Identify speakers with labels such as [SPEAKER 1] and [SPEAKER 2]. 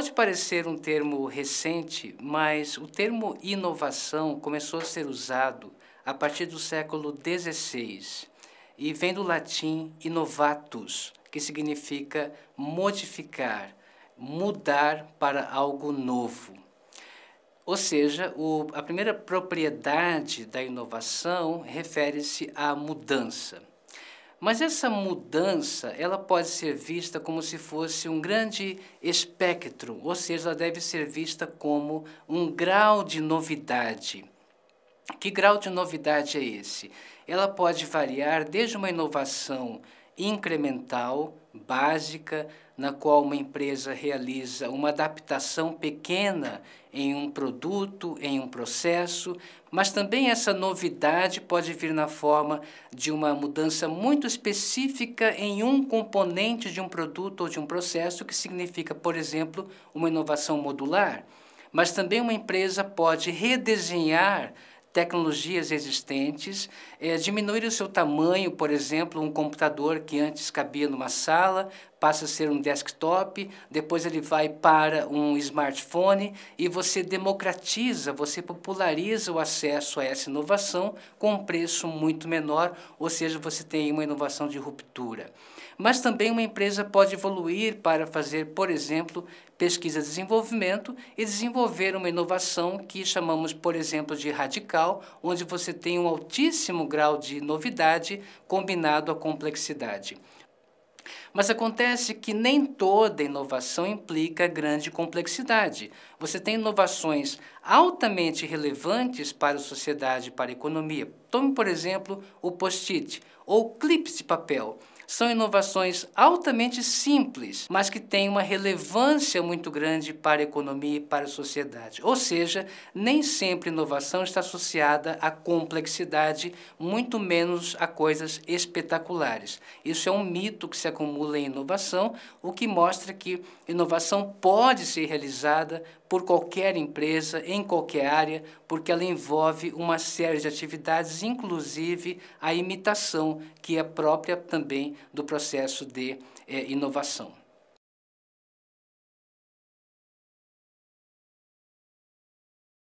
[SPEAKER 1] Pode parecer um termo recente, mas o termo inovação começou a ser usado a partir do século XVI e vem do latim innovatus, que significa modificar, mudar para algo novo. Ou seja, o, a primeira propriedade da inovação refere-se à mudança. Mas essa mudança, ela pode ser vista como se fosse um grande espectro, ou seja, ela deve ser vista como um grau de novidade. Que grau de novidade é esse? Ela pode variar desde uma inovação incremental, básica, na qual uma empresa realiza uma adaptação pequena em um produto, em um processo, mas também essa novidade pode vir na forma de uma mudança muito específica em um componente de um produto ou de um processo, que significa, por exemplo, uma inovação modular. Mas também uma empresa pode redesenhar tecnologias existentes, é, diminuir o seu tamanho, por exemplo, um computador que antes cabia numa sala, passa a ser um desktop, depois ele vai para um smartphone e você democratiza, você populariza o acesso a essa inovação com um preço muito menor, ou seja, você tem uma inovação de ruptura. Mas também uma empresa pode evoluir para fazer, por exemplo, pesquisa e desenvolvimento e desenvolver uma inovação que chamamos, por exemplo, de radical, onde você tem um altíssimo grau de novidade combinado à complexidade. Mas acontece que nem toda inovação implica grande complexidade. Você tem inovações altamente relevantes para a sociedade e para a economia. Tome, por exemplo, o post-it ou clips de papel. São inovações altamente simples, mas que têm uma relevância muito grande para a economia e para a sociedade. Ou seja, nem sempre inovação está associada à complexidade, muito menos a coisas espetaculares. Isso é um mito que se acumula em inovação, o que mostra que inovação pode ser realizada por qualquer empresa em qualquer área, porque ela envolve uma série de atividades, inclusive a imitação, que é própria também do processo de é, inovação.